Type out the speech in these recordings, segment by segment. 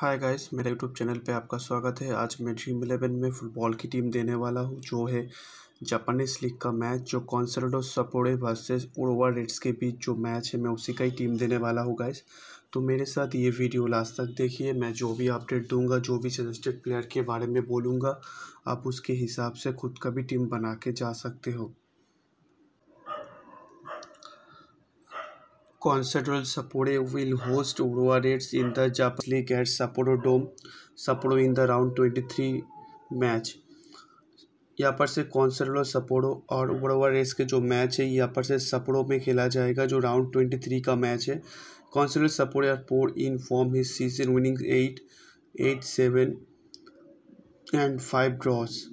हाय guys मेरे YouTube channel पे आपका स्वागत है आज मैं ड्रीम इलेवन में फुटबॉल की टीम देने वाला हूँ जो है जापानीज लीग का मैच जो Consadole Sapporo versus Urawa Reds के बीच जो मैच है मैं उसी का ही टीम देने वाला हूँ गाइस तो मेरे साथ ये वीडियो लास्ट तक देखिए मैं जो भी अपडेट दूंगा जो भी सजेस्टेड प्लेयर के बारे में बोलूँगा आप उसके हिसाब से खुद का भी टीम बना के जा सकते हो Considerable Sapporo will host Urawa in the Japan league at at dome Dome, in the round twenty three match यहाँ पर से कॉन्सेट्रल सपोरो और उड़वा रेस के जो मैच है यहाँ पर से सपोरो में खेला जाएगा जो राउंड ट्वेंटी थ्री का मैच है Consadole Sapporo are poor in form his season winning eight eight seven and five draws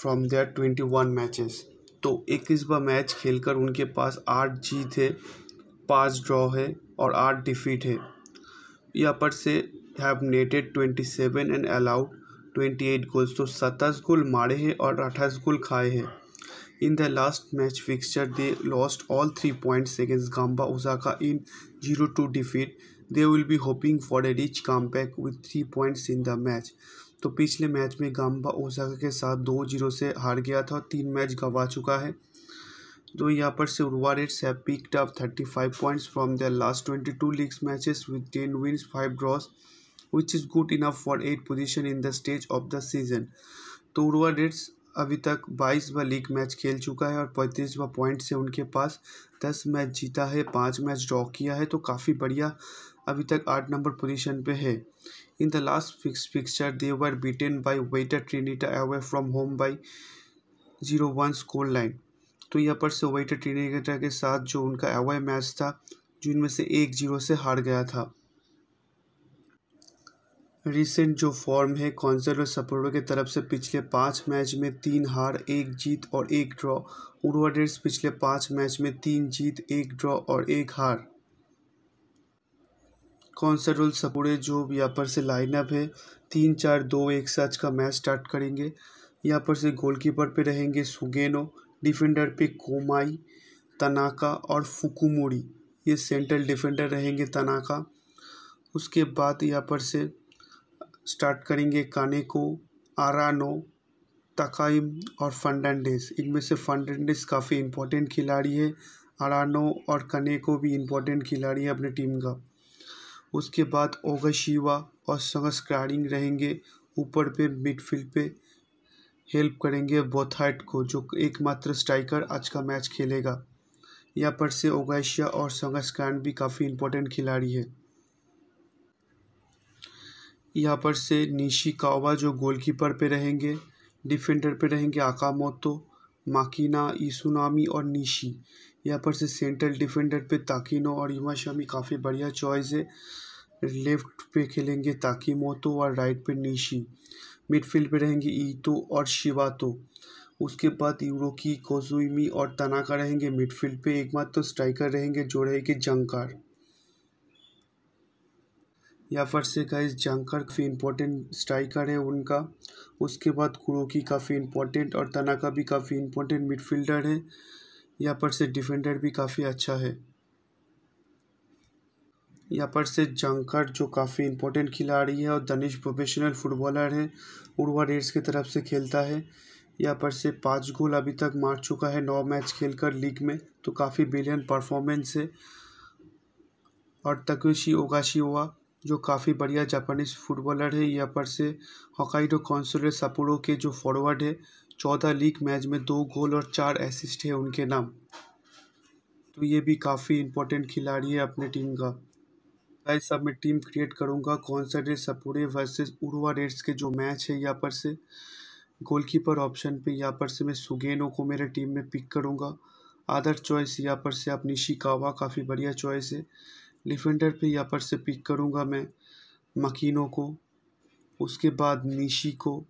from their twenty one matches तो इक्कीस बार मैच खेलकर उनके पास आठ जीत है पाँच ड्रॉ है और आठ डिफीट है यहाँ पर से have netted twenty seven and allowed twenty eight goals तो सत्ताईस गोल मारे हैं और अट्ठाईस गोल खाए हैं in the last match fixture they lost all three points against Gamba Osaka in zero two defeat will will hoping for a rich rich back with three points in the match तो पिछले match में Gamba Osaka के साथ दो zero से हार गया था और तीन मैच गंवा चुका है तो यहाँ पर से Urawa Reds have picked up thirty five points from their last twenty two leagues matches with ten wins five draws which is good enough for eight position in the stage of the season तो Urawa rates अभी तक बाईसवा league match खेल चुका है और पैंतीसवा point से उनके पास दस मैच जीता है पाँच मैच ड्रॉ किया है तो काफ़ी बढ़िया अभी तक आठ नंबर पोजीशन पे है In the last fixture, they were beaten by Waiter Trinita away from home by 0-1 score line तो यहाँ पर से वेटर ट्रिनेटा के साथ जो उनका अवय मैच था जिनमें से एक जीरो से हार गया था रिसेंट जो फॉर्म है और सपोर्टो की तरफ से पिछले पाँच मैच में तीन हार एक जीत और एक ड्रॉ उर्वाडेट्स पिछले पाँच मैच में तीन जीत एक ड्रॉ और एक हार कौन सा रोल सपोर्ट है जो यहाँ पर से लाइनअप है तीन चार दो एक से आज का मैच स्टार्ट करेंगे यहाँ पर से गोलकीपर पे रहेंगे सुगेनो डिफेंडर पे कोमाई तनाका और फुकुमोरी ये सेंट्रल डिफेंडर रहेंगे तनाका उसके बाद यहाँ पर से स्टार्ट करेंगे कानेको आरानो तकाइम और फर्नांडेस इनमें से फर्नांडेस काफ़ी इम्पोर्टेंट खिलाड़ी है आरानो और कनेको भी इम्पोर्टेंट खिलाड़ी है अपने टीम का उसके बाद ओगाशिवा और संस्कारिंग रहेंगे ऊपर पे मिडफील्ड पे हेल्प करेंगे बोथाइट को जो एकमात्र स्ट्राइकर आज का मैच खेलेगा यहाँ पर से ओगाशिया और संस्कारण भी काफ़ी इम्पोर्टेंट खिलाड़ी है यहाँ पर से निशी कावा जो गोलकीपर पे रहेंगे डिफेंडर पे रहेंगे आकामोतो माकिना ईसुनामी और निशी यहाँ पर से सेंट्रल डिफेंडर पे ताकिनो और युवा शमी काफ़ी बढ़िया चॉइस है लेफ्ट पे खेलेंगे ताकि मोतो और राइट पे निशी मिडफील्ड पे रहेंगे ईतो और शिवातो उसके बाद यूरो की कोजुमी और तनाका रहेंगे मिडफील्ड पे एकमात्र तो स्ट्राइकर रहेंगे जो रहेंगे जंकार या फिर से गाइस जंकर काफ़ी इंपॉर्टेंट स्ट्राइकर है उनका उसके बाद कुरोकी काफ़ी इंपॉर्टेंट और तनाका भी काफ़ी इंपॉर्टेंट मिडफील्डर है यहाँ पर से डिफेंडर भी काफ़ी अच्छा है यहाँ पर से जंकर जो काफ़ी इंपॉर्टेंट खिलाड़ी है और दनिश प्रोफेशनल फुटबॉलर है उड़वा रेड्स की तरफ से खेलता है यहाँ पर से पाँच गोल अभी तक मार चुका है नौ मैच खेलकर लीग में तो काफ़ी बिलियन परफॉर्मेंस है और तकुशी हुआ जो काफ़ी बढ़िया जापानीज फुटबॉलर है यहाँ पर से हकाइडो कॉन्सुलेट सपोरो के जो फॉरवर्ड है चौदह लीग मैच में दो गोल और चार असिस्ट है उनके नाम तो ये भी काफ़ी इम्पोर्टेंट खिलाड़ी है अपने टीम का गाइस अब मैं टीम क्रिएट करूँगा कौन सा रेट सपोरे वर्सेस उड़वा रेट्स के जो मैच है यहाँ पर से गोलकीपर ऑप्शन पे यहाँ पर से मैं सुगेनो को मेरे टीम में पिक करूँगा अदर चॉइस यहाँ पर से आप निशिकावा काफ़ी बढ़िया चॉइस है डिफेंडर पे यहाँ पर से पिक करूँगा मैं मकीनो को उसके बाद निशी को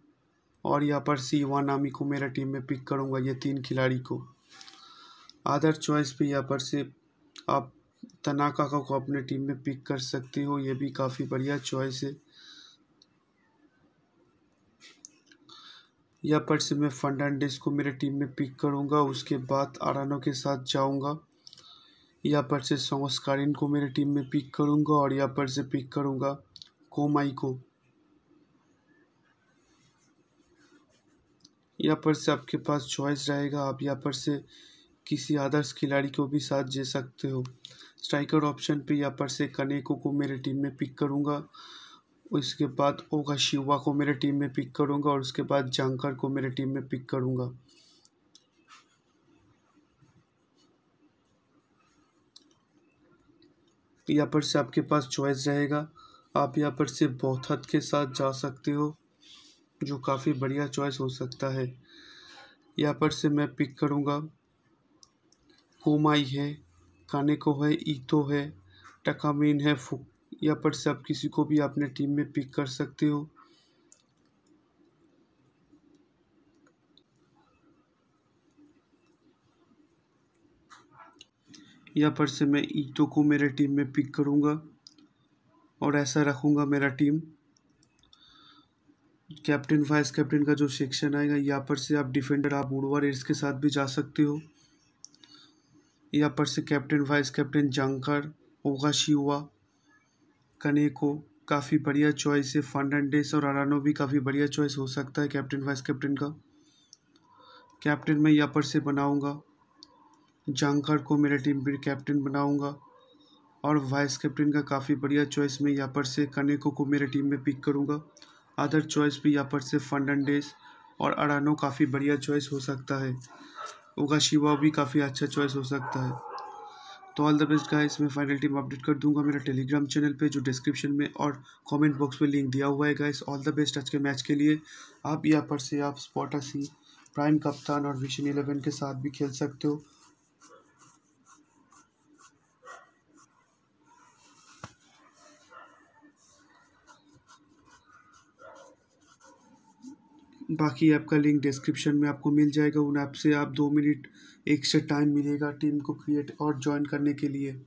और यहाँ पर सी नामी को मेरा टीम में पिक करूँगा ये तीन खिलाड़ी को अदर चॉइस पे यहाँ पर से आप तनाका को अपने टीम में पिक कर सकते हो ये भी काफ़ी बढ़िया चॉइस है यहाँ पर से मैं फर्नांडिस को मेरे टीम में पिक करूँगा उसके बाद आरानो के साथ जाऊँगा यहाँ पर से सोस्कारिन को मेरे टीम में पिक करूँगा और यहाँ पर से पिक करूँगा कोमाई को यहाँ पर से आपके पास चॉइस रहेगा आप यहाँ पर से किसी आदर्श खिलाड़ी को भी साथ दे सकते हो स्ट्राइकर ऑप्शन पे यहाँ पर से कनेको को मेरे टीम में पिक करूँगा उसके बाद ओगा शिवा को मेरे टीम में पिक करूँगा और उसके बाद जांकर को मेरे टीम में पिक करूँगा यहाँ पर से आपके पास चॉइस रहेगा आप यहाँ पर से हद के साथ जा सकते हो जो काफ़ी बढ़िया चॉइस हो सकता है यहाँ पर से मैं पिक करूँगा कोमाई है को है ईतो है टकामीन है फुक यहाँ पर से आप किसी को भी अपने टीम में पिक कर सकते हो यहाँ पर से मैं ईटो को मेरे टीम में पिक करूँगा और ऐसा रखूँगा मेरा टीम कैप्टन वाइस कैप्टन का जो सेक्शन आएगा यहाँ पर से आप डिफेंडर आप उड़वा रेड्स के साथ भी जा सकते हो यहाँ पर से कैप्टन वाइस कैप्टन जंकर ओगा ओगाशिवा कनेको काफ़ी बढ़िया चॉइस है फर्नांडिस और अरानो भी काफ़ी बढ़िया चॉइस हो सकता है कैप्टन वाइस कैप्टन का कैप्टन मैं यहाँ पर से बनाऊँगा जंकर को मेरा टीम पर कैप्टन बनाऊँगा और वाइस कैप्टन का काफ़ी बढ़िया चॉइस मैं यहाँ पर से कनेको को मेरे टीम में पिक करूँगा अदर चॉइस भी यहाँ पर से फर्नडेस और अरानो काफ़ी बढ़िया चॉइस हो सकता है शिवा भी काफ़ी अच्छा चॉइस हो सकता है तो ऑल द बेस्ट गाइस मैं फाइनल टीम अपडेट कर दूंगा मेरा टेलीग्राम चैनल पे जो डिस्क्रिप्शन में और कमेंट बॉक्स में लिंक दिया हुआ है गाइस ऑल द बेस्ट आज के मैच के लिए आप यहाँ पर से आप स्पॉटासी प्राइम कप्तान और विशन इलेवन के साथ भी खेल सकते हो बाकी ऐप का लिंक डिस्क्रिप्शन में आपको मिल जाएगा उन ऐप से आप दो मिनट एक टाइम मिलेगा टीम को क्रिएट और ज्वाइन करने के लिए